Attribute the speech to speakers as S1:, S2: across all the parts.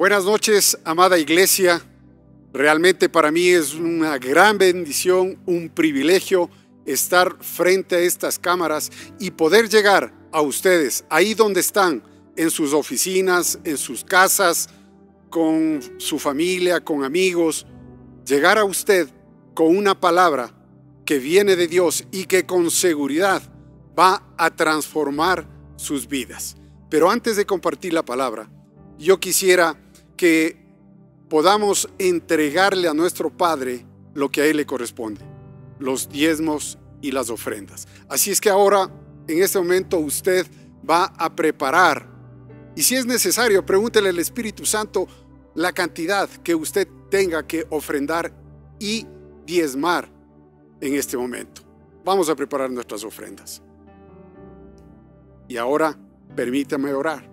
S1: Buenas noches, amada iglesia. Realmente para mí es una gran bendición, un privilegio estar frente a estas cámaras y poder llegar a ustedes, ahí donde están, en sus oficinas, en sus casas, con su familia, con amigos, llegar a usted con una palabra que viene de Dios y que con seguridad va a transformar sus vidas. Pero antes de compartir la palabra, yo quisiera que podamos entregarle a nuestro Padre lo que a Él le corresponde, los diezmos y las ofrendas. Así es que ahora, en este momento, usted va a preparar, y si es necesario, pregúntele al Espíritu Santo la cantidad que usted tenga que ofrendar y diezmar en este momento. Vamos a preparar nuestras ofrendas. Y ahora, permítame orar.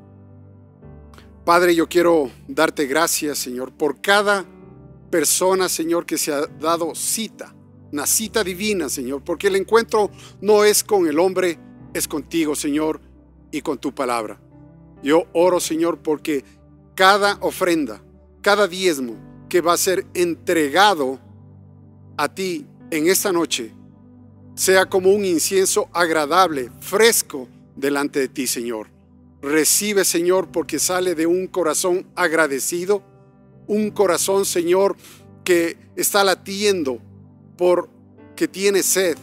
S1: Padre, yo quiero darte gracias, Señor, por cada persona, Señor, que se ha dado cita, una cita divina, Señor, porque el encuentro no es con el hombre, es contigo, Señor, y con tu palabra. Yo oro, Señor, porque cada ofrenda, cada diezmo que va a ser entregado a ti en esta noche, sea como un incienso agradable, fresco, delante de ti, Señor. Recibe, Señor, porque sale de un corazón agradecido, un corazón, Señor, que está latiendo por que tiene sed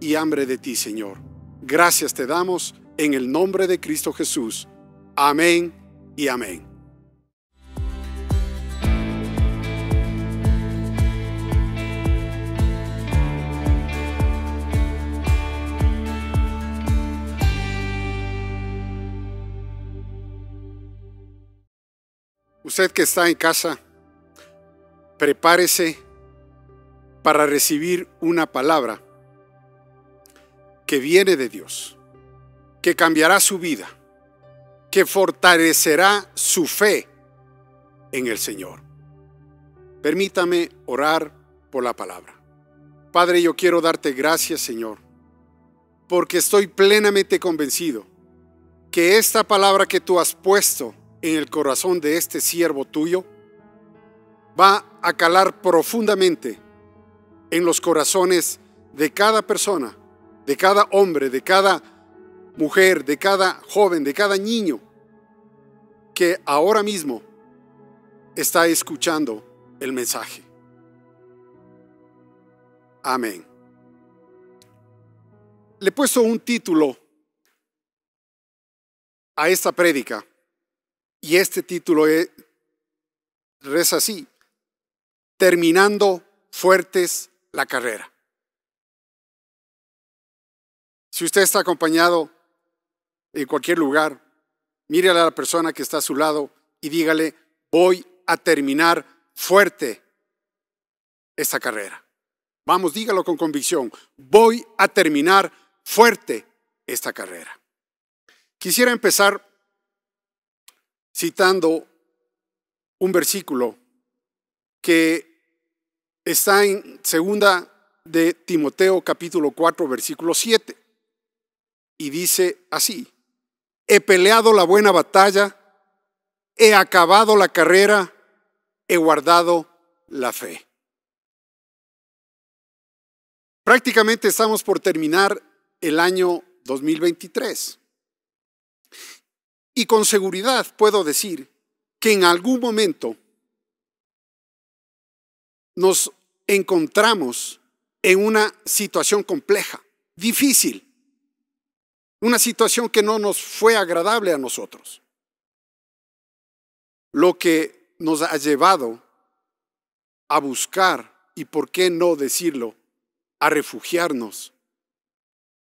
S1: y hambre de ti, Señor. Gracias te damos en el nombre de Cristo Jesús. Amén y amén. Usted que está en casa, prepárese para recibir una palabra que viene de Dios, que cambiará su vida, que fortalecerá su fe en el Señor. Permítame orar por la palabra. Padre, yo quiero darte gracias, Señor, porque estoy plenamente convencido que esta palabra que tú has puesto en el corazón de este siervo tuyo va a calar profundamente en los corazones de cada persona, de cada hombre, de cada mujer, de cada joven, de cada niño que ahora mismo está escuchando el mensaje. Amén. Le he puesto un título a esta prédica y este título es, reza así, terminando fuertes la carrera. Si usted está acompañado en cualquier lugar, mírele a la persona que está a su lado y dígale, voy a terminar fuerte esta carrera. Vamos, dígalo con convicción, voy a terminar fuerte esta carrera. Quisiera empezar citando un versículo que está en segunda de Timoteo capítulo 4 versículo 7 y dice así, he peleado la buena batalla, he acabado la carrera, he guardado la fe. Prácticamente estamos por terminar el año 2023. Y con seguridad puedo decir que en algún momento nos encontramos en una situación compleja, difícil, una situación que no nos fue agradable a nosotros, lo que nos ha llevado a buscar, y por qué no decirlo, a refugiarnos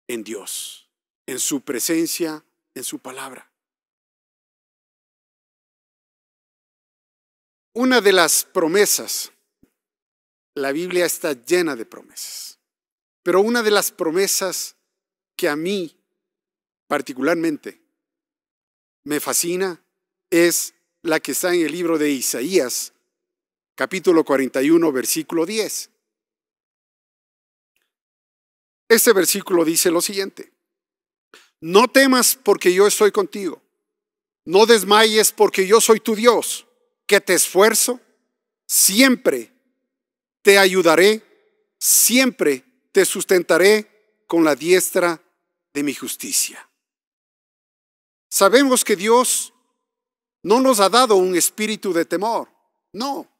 S1: en Dios, en su presencia, en su palabra.
S2: Una de las
S1: promesas, la Biblia está llena de promesas, pero una de las promesas que a mí particularmente me fascina es la que está en el libro de Isaías, capítulo 41, versículo 10. Este versículo dice lo siguiente, no temas porque yo estoy contigo, no desmayes porque yo soy tu Dios que te esfuerzo, siempre te ayudaré, siempre te sustentaré con la diestra de mi justicia. Sabemos que Dios no nos ha dado un espíritu de temor, no.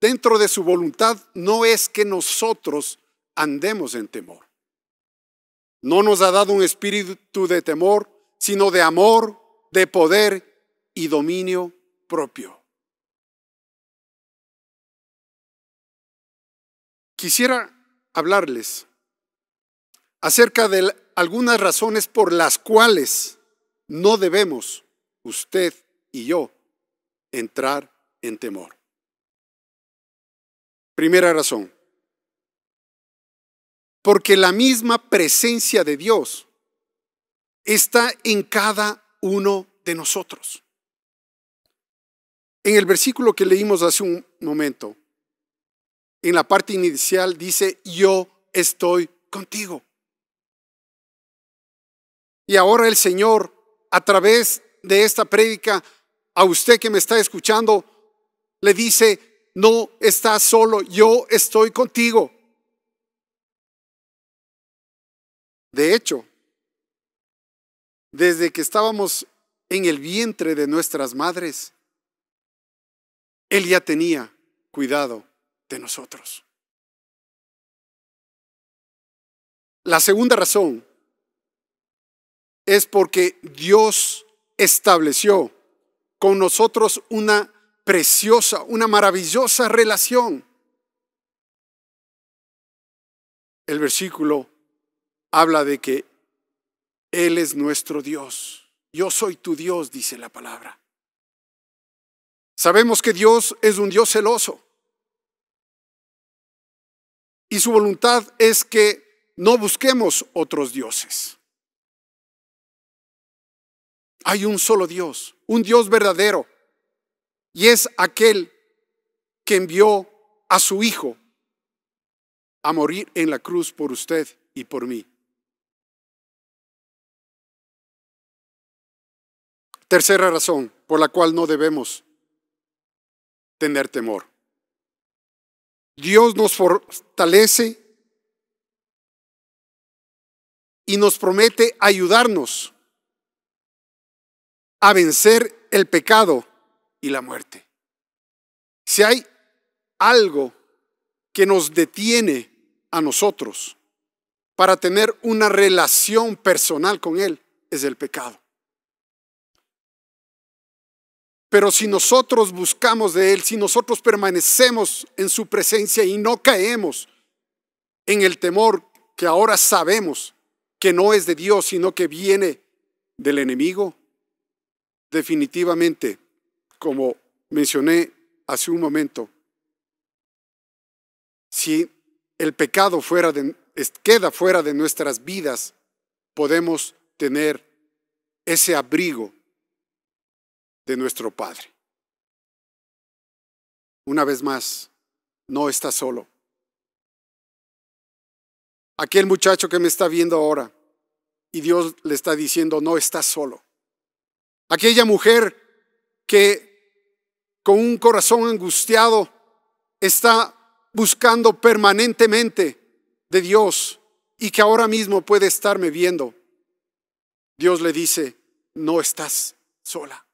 S1: Dentro de su voluntad no es que nosotros andemos en temor. No nos ha dado un espíritu de temor, sino de amor, de poder y dominio propio. Quisiera hablarles acerca de algunas razones por las cuales no debemos, usted y yo, entrar en temor. Primera razón, porque la misma presencia de Dios está en cada uno de nosotros. En el versículo que leímos hace un momento, en la parte inicial dice, yo estoy contigo. Y ahora el Señor, a través de esta prédica, a usted que me está escuchando, le dice, no estás solo, yo estoy contigo. De hecho, desde que estábamos en el vientre de nuestras madres, Él ya tenía
S2: cuidado de nosotros.
S1: La segunda razón es porque Dios estableció con nosotros una preciosa, una maravillosa relación. El versículo habla de que Él es nuestro Dios. Yo soy tu Dios, dice la palabra. Sabemos que Dios es un Dios celoso
S2: y su voluntad es que no
S1: busquemos otros dioses. Hay un solo Dios, un Dios verdadero, y es aquel que envió a su Hijo a morir en la cruz por usted y por mí. Tercera razón por la cual no debemos tener temor. Dios nos fortalece
S2: y nos promete ayudarnos
S1: a vencer el pecado y la muerte. Si hay algo que nos detiene a nosotros para tener una relación personal con Él, es el pecado. Pero si nosotros buscamos de Él, si nosotros permanecemos en su presencia y no caemos en el temor que ahora sabemos que no es de Dios, sino que viene del enemigo, definitivamente, como mencioné hace un momento, si el pecado fuera queda fuera de nuestras vidas, podemos tener ese abrigo nuestro Padre. Una vez más, no estás solo. Aquel muchacho que me está viendo ahora y Dios le está diciendo, no estás solo. Aquella mujer que con un corazón angustiado está buscando permanentemente de Dios y que ahora mismo puede estarme viendo. Dios le dice, no estás sola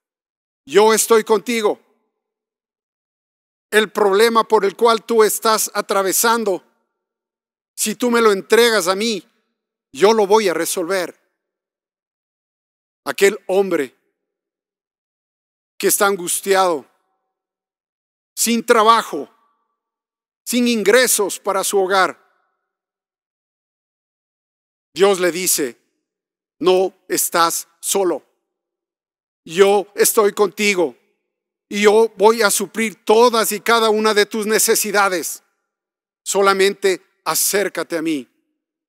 S1: yo estoy contigo. El problema por el cual tú estás atravesando, si tú me lo entregas a mí, yo lo voy a resolver. Aquel hombre que está angustiado, sin trabajo, sin ingresos para su hogar, Dios le dice, no estás solo yo estoy contigo y yo voy a suplir todas y cada una de tus necesidades. Solamente acércate a mí,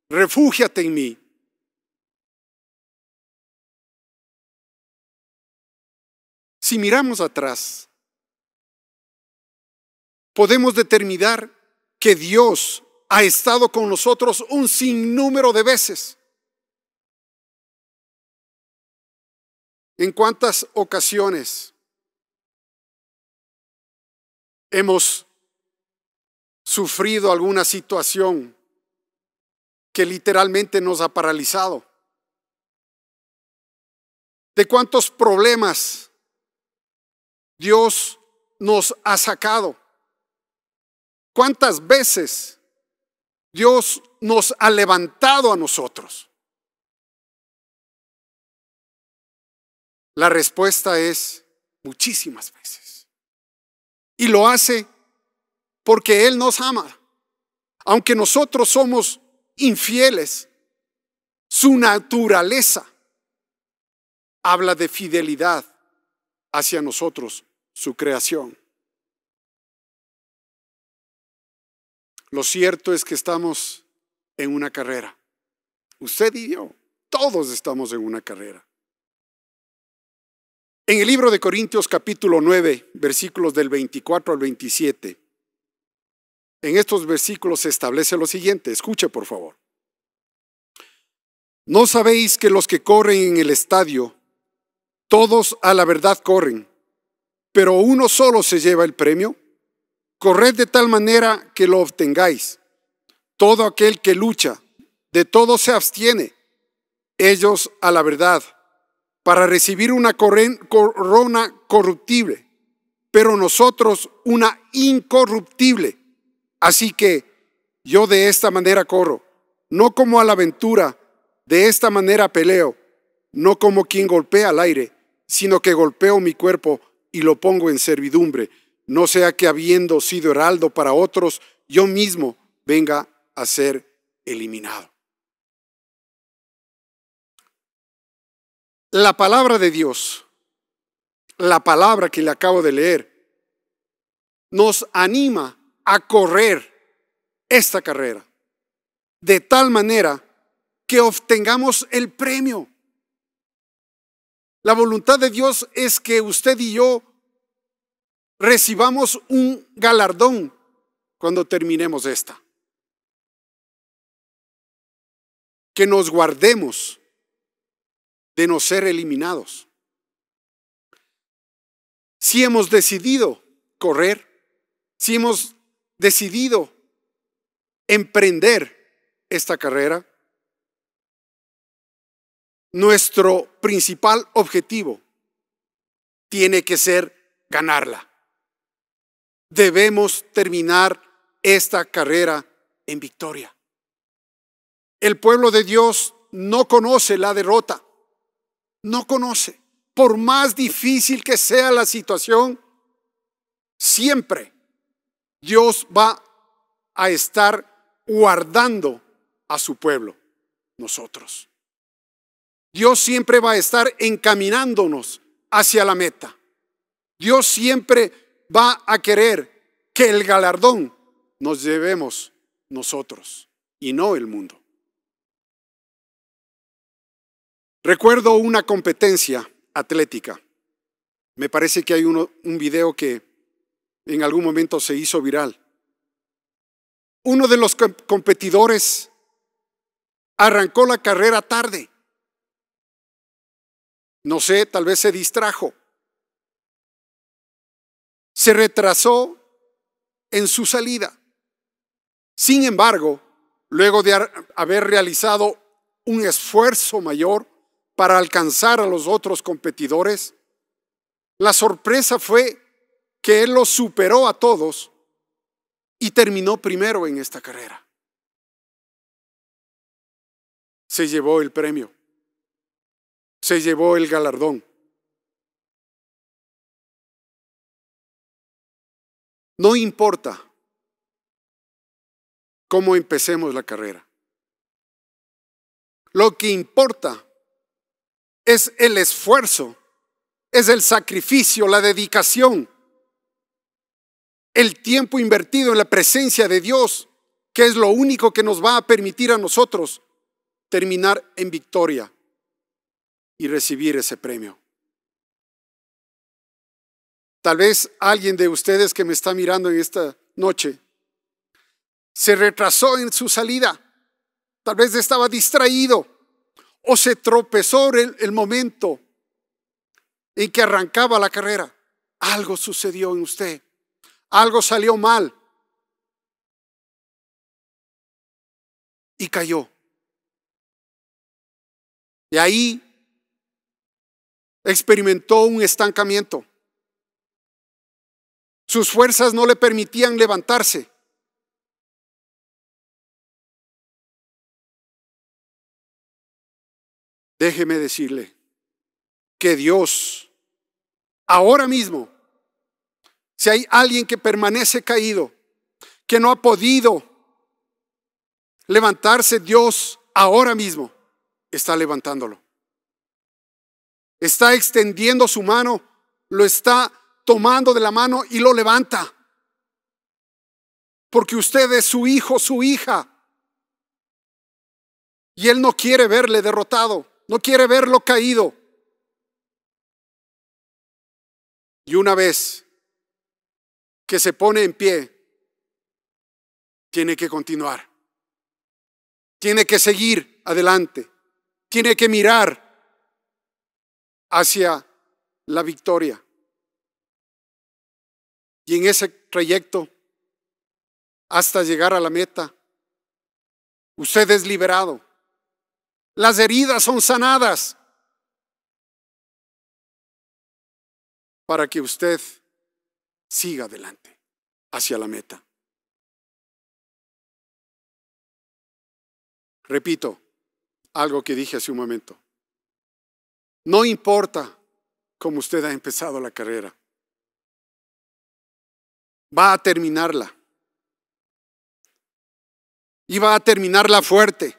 S1: refúgiate en mí. Si miramos atrás, podemos determinar que Dios ha estado con nosotros un sinnúmero de veces. ¿En
S2: cuántas ocasiones hemos
S1: sufrido alguna situación que literalmente nos ha paralizado? ¿De cuántos problemas Dios nos ha sacado? ¿Cuántas veces Dios nos ha levantado
S2: a nosotros? La
S1: respuesta es muchísimas veces. Y lo hace porque Él nos ama. Aunque nosotros somos infieles, su naturaleza habla de fidelidad hacia nosotros, su creación. Lo cierto es que estamos en una carrera. Usted y yo, todos estamos en una carrera. En el libro de Corintios capítulo 9, versículos del 24 al 27, en estos versículos se establece lo siguiente, escuche por favor. ¿No sabéis que los que corren en el estadio, todos a la verdad corren, pero uno solo se lleva el premio? Corred de tal manera que lo obtengáis. Todo aquel que lucha, de todo se abstiene. Ellos a la verdad para recibir una corona corruptible, pero nosotros una incorruptible. Así que yo de esta manera corro, no como a la aventura, de esta manera peleo, no como quien golpea al aire, sino que golpeo mi cuerpo y lo pongo en servidumbre, no sea que habiendo sido heraldo para otros, yo mismo venga a ser eliminado. La palabra de Dios, la palabra que le acabo de leer, nos anima a correr esta carrera de tal manera que obtengamos el premio. La voluntad de Dios es que usted y yo recibamos un galardón cuando terminemos esta. Que nos guardemos de no ser eliminados. Si hemos decidido correr, si hemos decidido emprender esta carrera, nuestro principal objetivo tiene que ser ganarla. Debemos terminar esta carrera en victoria. El pueblo de Dios no conoce la derrota no conoce. Por más difícil que sea la situación, siempre Dios va a estar guardando a su pueblo, nosotros. Dios siempre va a estar encaminándonos hacia la meta. Dios siempre va a querer que el galardón nos llevemos nosotros y no el mundo. Recuerdo una competencia atlética. Me parece que hay un video que en algún momento se hizo viral. Uno de los competidores arrancó la carrera tarde. No sé, tal vez se distrajo. Se retrasó en su salida. Sin embargo, luego de haber realizado un esfuerzo mayor, para alcanzar a los otros competidores, la sorpresa fue que él los superó a todos y terminó primero en esta carrera.
S2: Se llevó el premio, se llevó el galardón. No importa
S1: cómo empecemos la carrera. Lo que importa es el esfuerzo, es el sacrificio, la dedicación, el tiempo invertido en la presencia de Dios, que es lo único que nos va a permitir a nosotros terminar en victoria y recibir ese premio. Tal vez alguien de ustedes que me está mirando en esta noche se retrasó en su salida, tal vez estaba distraído o se tropezó el, el momento en que arrancaba la carrera. Algo sucedió en usted. Algo salió mal. Y cayó.
S2: Y ahí experimentó un estancamiento. Sus fuerzas no le permitían levantarse.
S1: Déjeme decirle que Dios, ahora mismo, si hay alguien que permanece caído, que no ha podido levantarse, Dios ahora mismo está levantándolo. Está extendiendo su mano, lo está tomando de la mano y lo levanta. Porque usted es su hijo, su hija. Y Él no quiere verle derrotado no quiere verlo caído. Y una vez que se pone en pie, tiene que continuar. Tiene que seguir adelante. Tiene que mirar hacia la victoria. Y en ese trayecto, hasta llegar a la meta, usted es liberado. Las heridas son sanadas
S2: para que usted siga adelante hacia la meta. Repito
S1: algo que dije hace un momento. No importa cómo usted ha empezado la carrera. Va a terminarla.
S2: Y va a terminarla fuerte.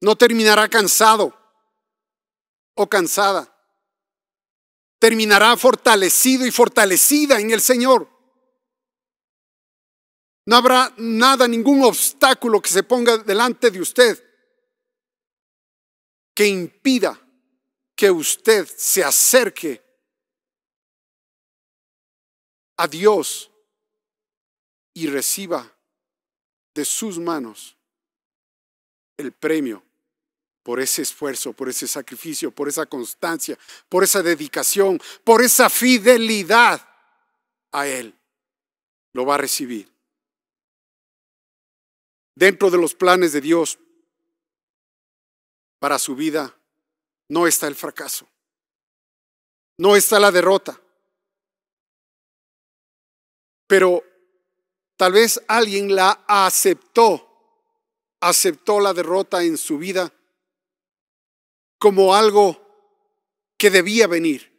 S1: No terminará cansado o cansada. Terminará fortalecido y fortalecida en el Señor. No habrá nada, ningún obstáculo que se ponga delante de usted que impida que usted
S2: se acerque a Dios
S1: y reciba de sus manos el premio por ese esfuerzo, por ese sacrificio, por esa constancia, por esa dedicación, por esa fidelidad a Él. Lo va a recibir. Dentro de los planes de Dios para su vida no está el fracaso,
S2: no está la derrota.
S1: Pero tal vez alguien la aceptó, aceptó la derrota en su vida como algo que debía venir,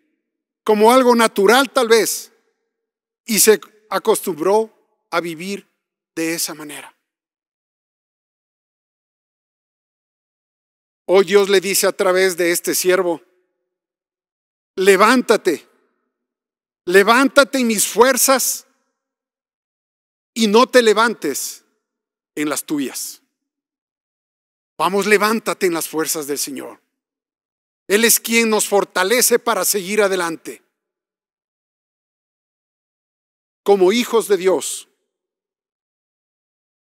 S1: como algo natural tal vez, y se acostumbró a vivir de esa manera. Hoy Dios le dice a través de este siervo, levántate, levántate en mis fuerzas y no te levantes en las tuyas. Vamos, levántate en las fuerzas del Señor. Él es quien nos fortalece para seguir adelante. Como hijos de Dios,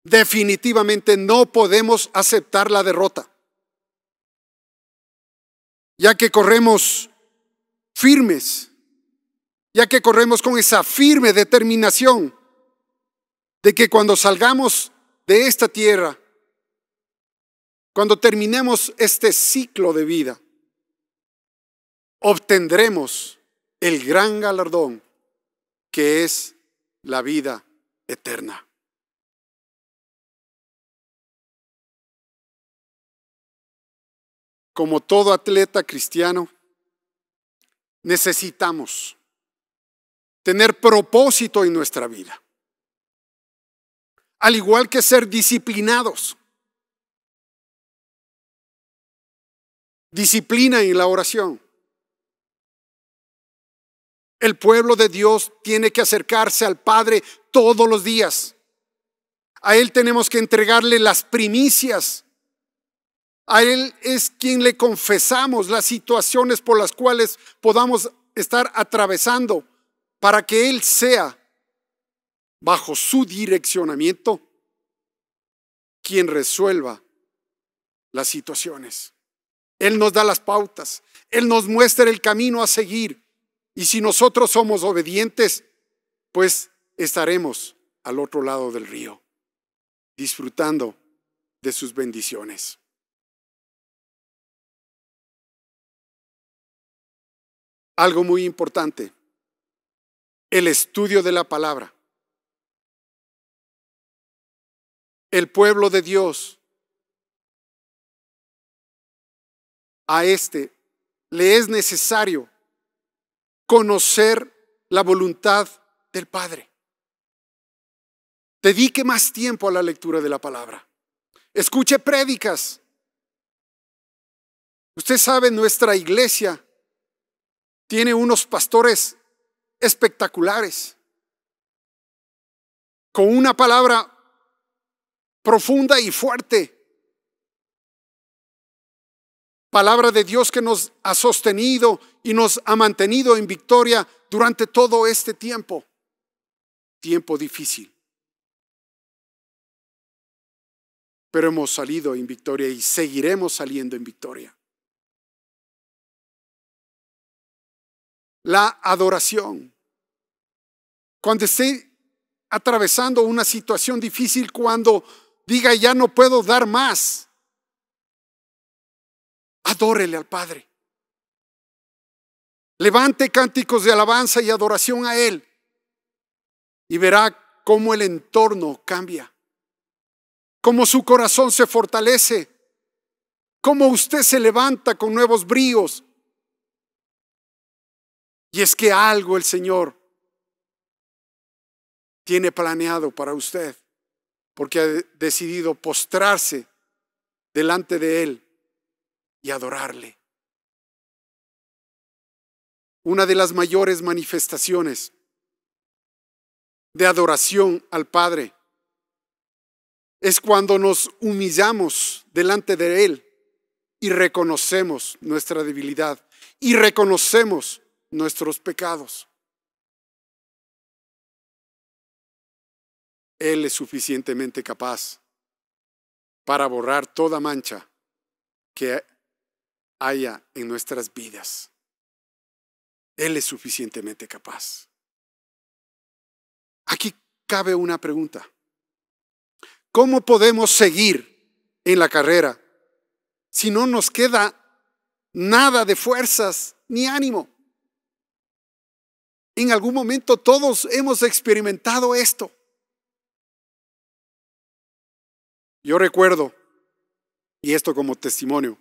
S1: definitivamente no podemos aceptar la derrota, ya que corremos firmes, ya que corremos con esa firme determinación de que cuando salgamos de esta tierra, cuando terminemos este ciclo de vida, obtendremos el gran galardón que es
S2: la vida eterna. Como todo atleta cristiano,
S1: necesitamos tener propósito en nuestra vida, al igual que ser disciplinados.
S2: Disciplina en la oración
S1: el pueblo de Dios tiene que acercarse al Padre todos los días. A Él tenemos que entregarle las primicias. A Él es quien le confesamos las situaciones por las cuales podamos estar atravesando para que Él sea, bajo su direccionamiento, quien resuelva las situaciones. Él nos da las pautas, Él nos muestra el camino a seguir. Y si nosotros somos obedientes, pues estaremos al otro lado del río, disfrutando de sus
S2: bendiciones. Algo muy importante, el estudio de la palabra. El pueblo de Dios, a este le es
S1: necesario conocer la voluntad del Padre. Dedique más tiempo a la lectura de la palabra. Escuche prédicas. Usted sabe, nuestra iglesia tiene unos pastores espectaculares, con una palabra profunda y fuerte palabra de Dios que nos ha sostenido y nos ha mantenido en victoria durante todo este tiempo, tiempo difícil. Pero hemos salido
S2: en victoria y seguiremos saliendo en victoria.
S1: La adoración. Cuando esté atravesando una situación difícil, cuando diga ya no puedo dar más, Adórele al Padre. Levante cánticos de alabanza y adoración a Él y verá cómo el entorno cambia, cómo su corazón se fortalece, cómo usted se levanta con nuevos bríos. Y es que algo el Señor tiene planeado para usted, porque ha decidido postrarse delante de Él y adorarle. Una de las mayores manifestaciones de adoración al Padre es cuando nos humillamos delante de Él y reconocemos nuestra debilidad y reconocemos nuestros pecados. Él es suficientemente capaz para borrar toda mancha que haya en nuestras vidas. Él es suficientemente capaz. Aquí cabe una pregunta. ¿Cómo podemos seguir en la carrera si no nos queda nada de fuerzas ni ánimo? En algún momento todos hemos experimentado
S2: esto. Yo recuerdo, y esto como testimonio,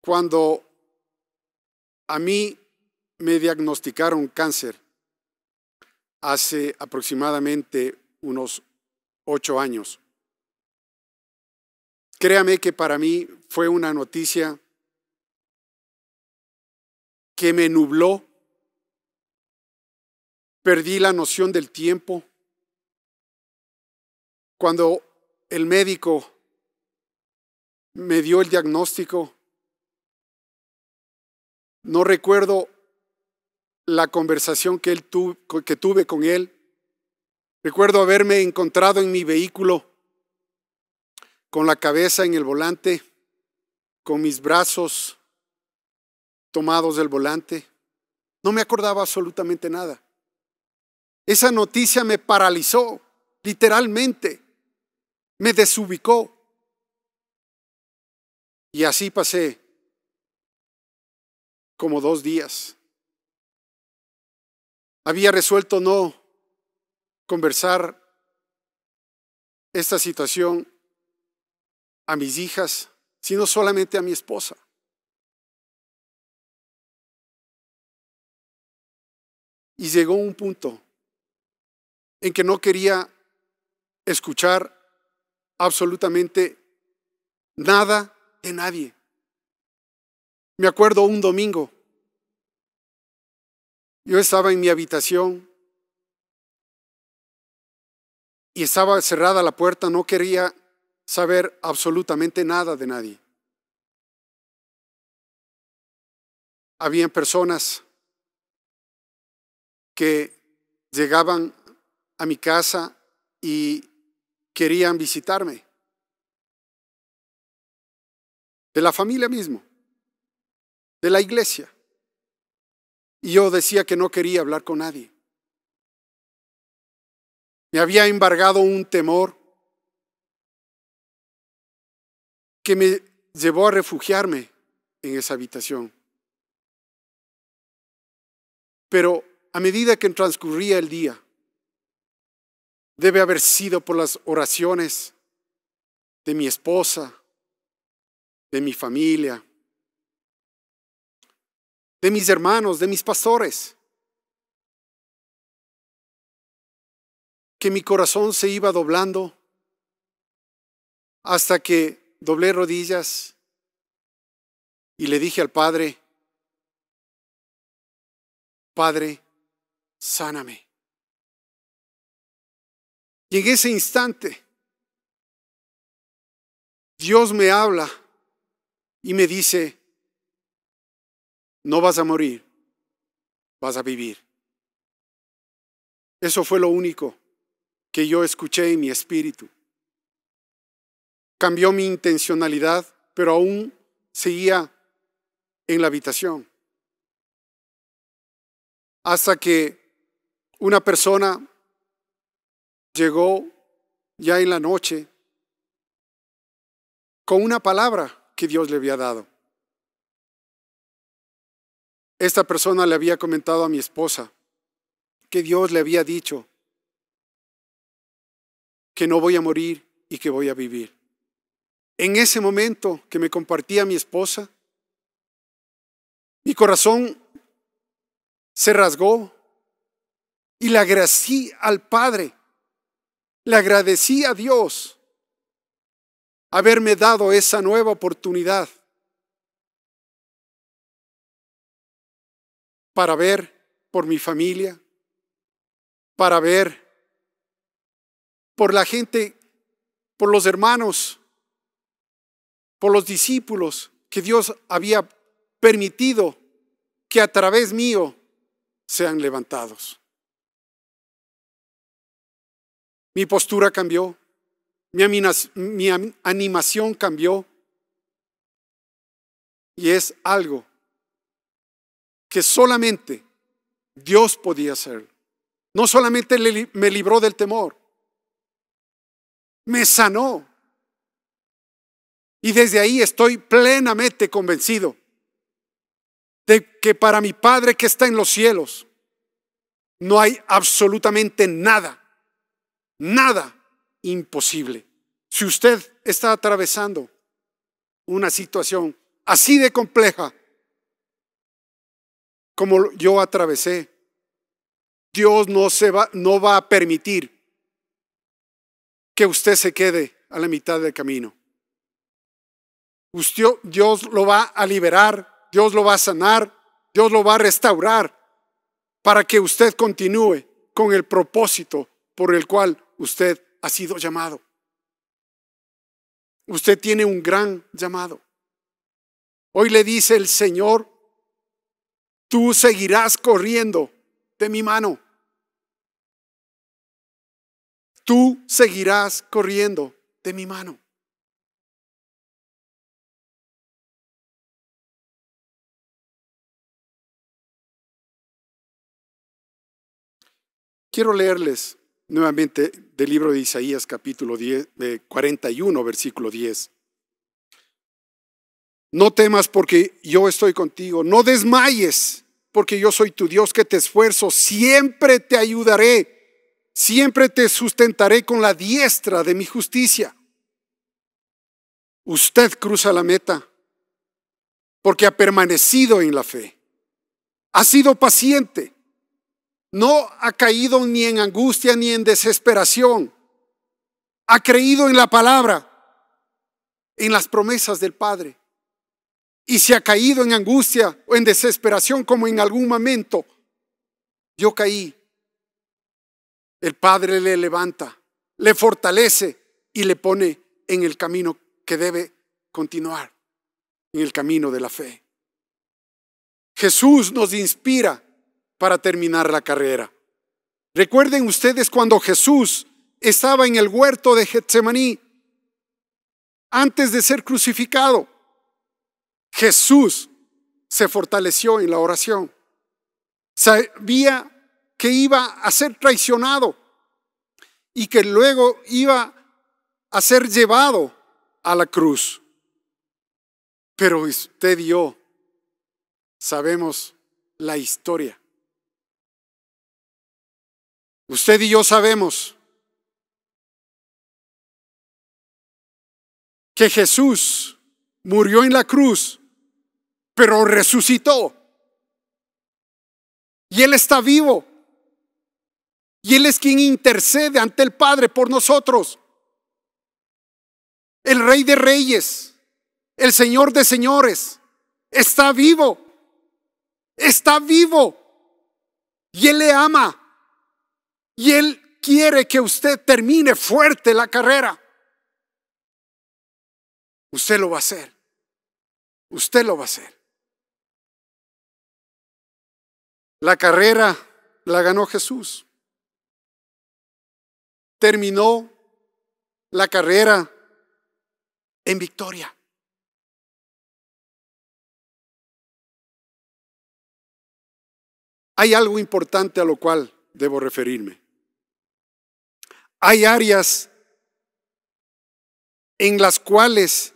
S1: Cuando a mí me diagnosticaron cáncer hace aproximadamente unos ocho años, créame que para mí fue una noticia
S2: que me nubló,
S1: perdí la noción del tiempo. Cuando el médico me dio el diagnóstico, no recuerdo la conversación que, él que tuve con él. Recuerdo haberme encontrado en mi vehículo con la cabeza en el volante, con mis brazos tomados del volante. No me acordaba absolutamente nada. Esa noticia me paralizó, literalmente. Me desubicó. Y así pasé
S2: como dos días.
S1: Había resuelto no conversar esta situación a mis hijas, sino solamente a mi esposa. Y llegó un punto en que no quería escuchar absolutamente nada de nadie. Me acuerdo un domingo, yo estaba en mi habitación y estaba cerrada la puerta, no quería saber absolutamente nada de nadie.
S2: Habían personas
S1: que llegaban a mi casa y querían visitarme. De la familia mismo de la iglesia. Y yo decía que no quería hablar con nadie. Me había embargado un temor
S2: que me llevó a refugiarme
S1: en esa habitación. Pero a medida que transcurría el día, debe haber sido por las oraciones de mi esposa, de mi familia, de mis hermanos, de mis pastores.
S2: Que mi corazón se iba doblando hasta que doblé rodillas y le dije al Padre, Padre, sáname. Y en ese instante, Dios me habla y me dice,
S1: no vas a morir, vas a vivir. Eso fue lo único que yo escuché en mi espíritu. Cambió mi intencionalidad, pero aún seguía en la habitación. Hasta que una persona llegó ya en la noche con una palabra que Dios le había dado. Esta persona le había comentado a mi esposa que Dios le había dicho que no voy a morir y que voy a vivir. En ese momento que me compartía mi esposa, mi corazón se rasgó y le agradecí al Padre, le agradecí a Dios haberme dado esa nueva oportunidad
S2: para ver por mi familia,
S1: para ver por la gente, por los hermanos, por los discípulos que Dios había permitido que a través mío sean levantados. Mi postura cambió, mi animación cambió y es algo que solamente Dios podía hacer. No solamente me libró del temor, me sanó. Y desde ahí estoy plenamente convencido de que para mi Padre que está en los cielos no hay absolutamente nada, nada imposible. Si usted está atravesando una situación así de compleja, como yo atravesé. Dios no, se va, no va a permitir que usted se quede a la mitad del camino. Dios lo va a liberar, Dios lo va a sanar, Dios lo va a restaurar para que usted continúe con el propósito por el cual usted ha sido llamado. Usted tiene un gran llamado. Hoy le dice el Señor tú seguirás corriendo de mi mano. Tú seguirás
S2: corriendo de mi mano.
S1: Quiero leerles nuevamente del libro de Isaías capítulo 10, 41, versículo 10. No temas porque yo estoy contigo, no desmayes porque yo soy tu Dios que te esfuerzo, siempre te ayudaré, siempre te sustentaré con la diestra de mi justicia. Usted cruza la meta porque ha permanecido en la fe, ha sido paciente, no ha caído ni en angustia ni en desesperación, ha creído en la palabra, en las promesas del Padre y si ha caído en angustia o en desesperación como en algún momento yo caí, el Padre le levanta, le fortalece y le pone en el camino que debe continuar, en el camino de la fe. Jesús nos inspira para terminar la carrera. Recuerden ustedes cuando Jesús estaba en el huerto de Getsemaní antes de ser crucificado. Jesús se fortaleció en la oración. Sabía que iba a ser traicionado y que luego iba a ser llevado a la cruz. Pero usted y yo sabemos la historia.
S2: Usted y yo sabemos que Jesús murió en la cruz
S1: pero resucitó. Y Él está vivo. Y Él es quien intercede ante el Padre por nosotros. El Rey de Reyes, el Señor de Señores, está vivo. Está vivo. Y Él le ama. Y Él quiere que usted termine fuerte la carrera. Usted lo va a hacer. Usted lo
S2: va a hacer. La carrera la ganó Jesús. Terminó la carrera en victoria. Hay algo importante a lo
S1: cual debo referirme. Hay áreas en las cuales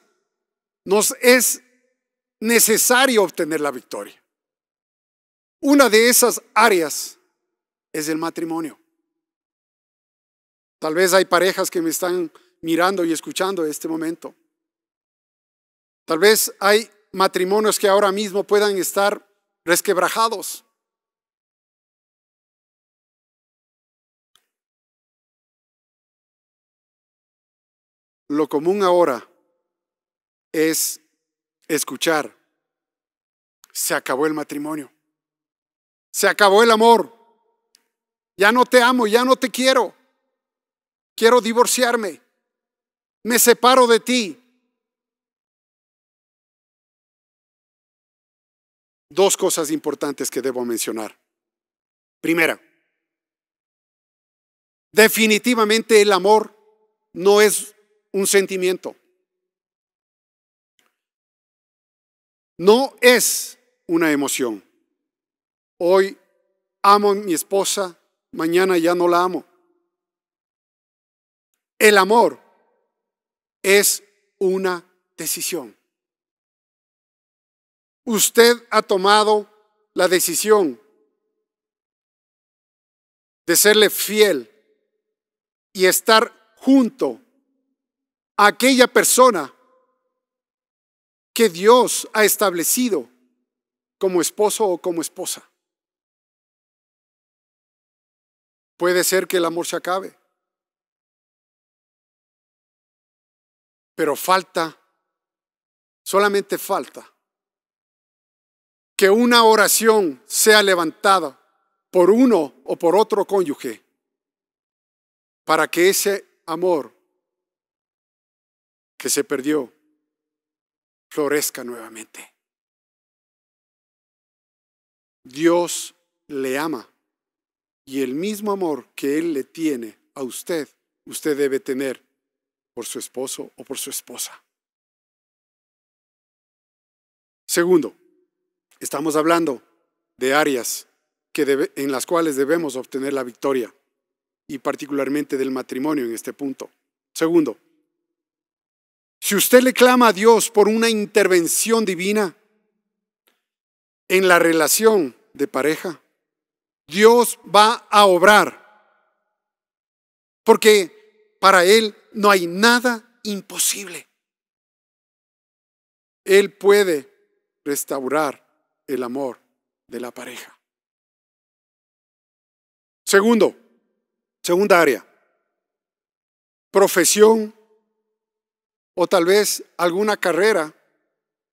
S1: nos es necesario obtener la victoria. Una de esas áreas es el matrimonio. Tal vez hay parejas que me están mirando y escuchando en este momento. Tal vez hay matrimonios que ahora mismo puedan estar resquebrajados. Lo común ahora es escuchar, se acabó el matrimonio. Se acabó el amor. Ya no te amo, ya no te quiero. Quiero divorciarme. Me separo de ti. Dos cosas importantes que debo mencionar. Primera, definitivamente el amor no es un sentimiento. No es una emoción. Hoy amo a mi esposa, mañana ya no la amo. El amor es una decisión. Usted ha tomado la decisión de serle fiel y estar junto a aquella persona que Dios ha establecido como esposo o como esposa.
S2: Puede ser que el amor se acabe.
S1: Pero falta, solamente falta, que una oración sea levantada por uno o por otro cónyuge para que ese amor que se perdió florezca nuevamente. Dios le ama. Y el mismo amor que Él le tiene a usted, usted debe tener por su esposo o por su esposa. Segundo, estamos hablando de áreas en las cuales debemos obtener la victoria y particularmente del matrimonio en este punto. Segundo, si usted le clama a Dios por una intervención divina en la relación de pareja, Dios va a obrar. Porque para Él no hay nada imposible. Él puede restaurar el amor de la pareja. Segundo, segunda área, profesión o tal vez alguna carrera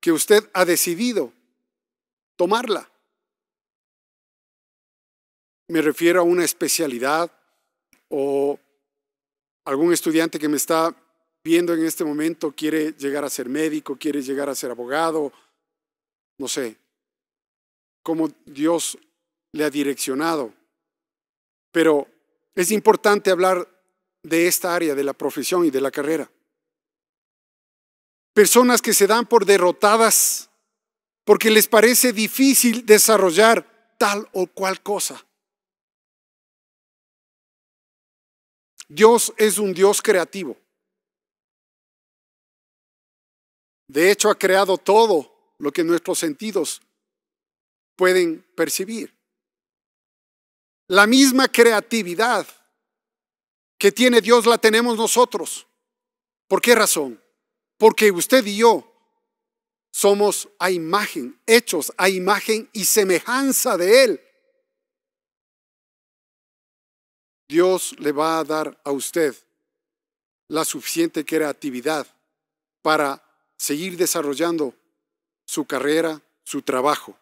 S1: que usted ha decidido tomarla me refiero a una especialidad o algún estudiante que me está viendo en este momento quiere llegar a ser médico, quiere llegar a ser abogado, no sé, cómo Dios le ha direccionado. Pero es importante hablar de esta área, de la profesión y de la carrera. Personas que se dan por derrotadas porque les parece difícil desarrollar tal o cual cosa. Dios es un Dios creativo.
S2: De hecho, ha creado todo lo que nuestros
S1: sentidos pueden percibir. La misma creatividad que tiene Dios la tenemos nosotros. ¿Por qué razón? Porque usted y yo somos a imagen, hechos a imagen y semejanza de Él. Dios le va a dar a usted la suficiente creatividad para seguir desarrollando su carrera, su trabajo.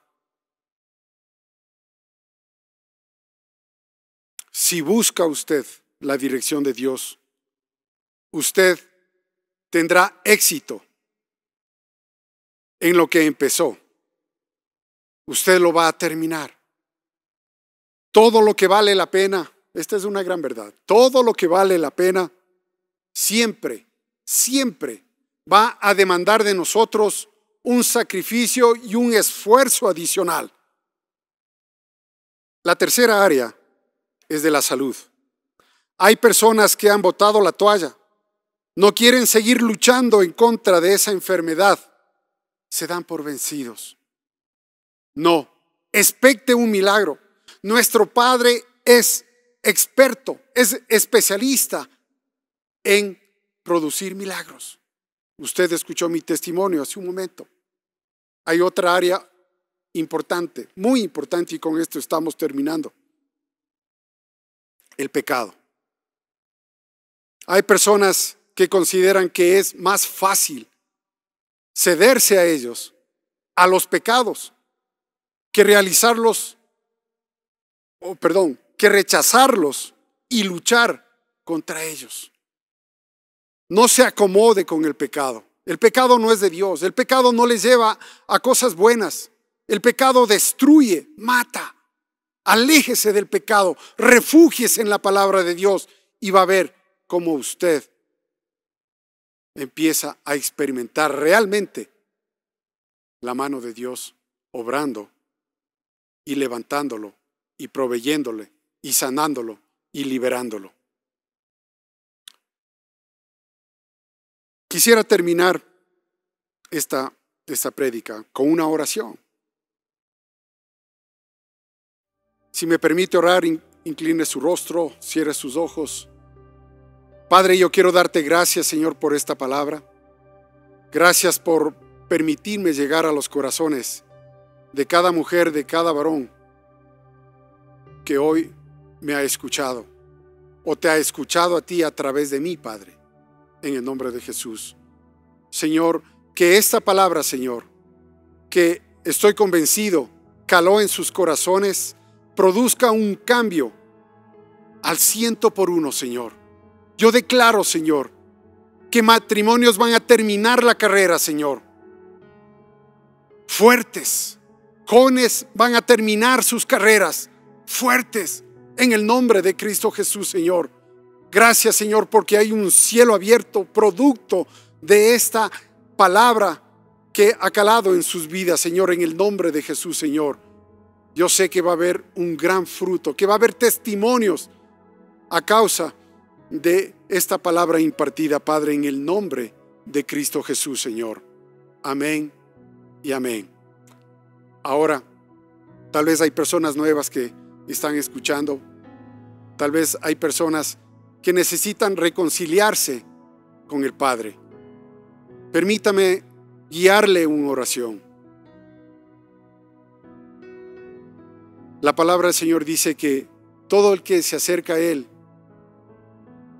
S1: Si busca usted la dirección de Dios, usted tendrá éxito en lo que empezó. Usted lo va a terminar. Todo lo que vale la pena esta es una gran verdad. Todo lo que vale la pena siempre, siempre va a demandar de nosotros un sacrificio y un esfuerzo adicional. La tercera área es de la salud. Hay personas que han botado la toalla, no quieren seguir luchando en contra de esa enfermedad, se dan por vencidos. No, expecte un milagro. Nuestro Padre es experto, es especialista en producir milagros. Usted escuchó mi testimonio hace un momento. Hay otra área importante, muy importante, y con esto estamos terminando. El pecado. Hay personas que consideran que es más fácil cederse a ellos, a los pecados, que realizarlos, o perdón, que rechazarlos y luchar contra ellos. No se acomode con el pecado. El pecado no es de Dios. El pecado no les lleva a cosas buenas. El pecado destruye, mata. Aléjese del pecado, refúgiese en la palabra de Dios y va a ver cómo usted empieza a experimentar realmente la mano de Dios obrando y levantándolo y proveyéndole y sanándolo y liberándolo. Quisiera terminar esta, esta prédica con una oración. Si me permite orar, incline su rostro, cierre sus ojos. Padre, yo quiero darte gracias, Señor, por esta palabra. Gracias por permitirme llegar a los corazones de cada mujer, de cada varón que hoy me ha escuchado o te ha escuchado a ti a través de mí, Padre, en el nombre de Jesús. Señor, que esta palabra, Señor, que estoy convencido caló en sus corazones, produzca un cambio al ciento por uno, Señor. Yo declaro, Señor, que matrimonios van a terminar la carrera, Señor. Fuertes, jóvenes van a terminar sus carreras, fuertes, en el nombre de Cristo Jesús, Señor. Gracias, Señor, porque hay un cielo abierto producto de esta palabra que ha calado en sus vidas, Señor, en el nombre de Jesús, Señor. Yo sé que va a haber un gran fruto, que va a haber testimonios a causa de esta palabra impartida, Padre, en el nombre de Cristo Jesús, Señor. Amén y amén. Ahora, tal vez hay personas nuevas que están escuchando Tal vez hay personas que necesitan reconciliarse con el Padre. Permítame guiarle una oración. La palabra del Señor dice que todo el que se acerca a Él,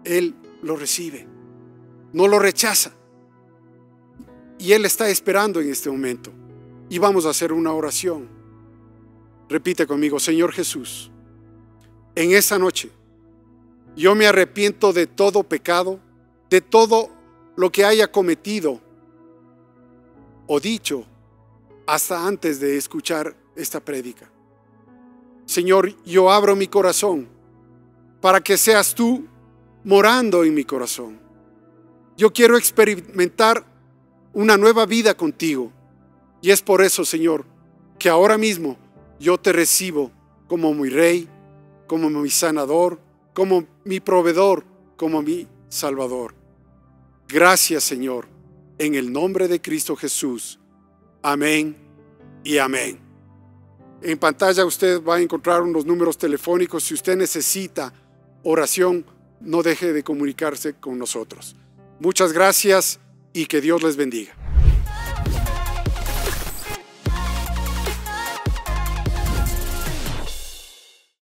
S1: Él lo recibe, no lo rechaza. Y Él está esperando en este momento. Y vamos a hacer una oración. Repite conmigo, Señor Jesús en esa noche, yo me arrepiento de todo pecado, de todo lo que haya cometido o dicho hasta antes de escuchar esta prédica. Señor, yo abro mi corazón para que seas tú morando en mi corazón. Yo quiero experimentar una nueva vida contigo. Y es por eso, Señor, que ahora mismo yo te recibo como mi rey como mi sanador, como mi proveedor, como mi salvador. Gracias Señor, en el nombre de Cristo Jesús. Amén y amén. En pantalla usted va a encontrar unos números telefónicos. Si usted necesita oración, no deje de comunicarse con nosotros. Muchas gracias y que Dios les bendiga.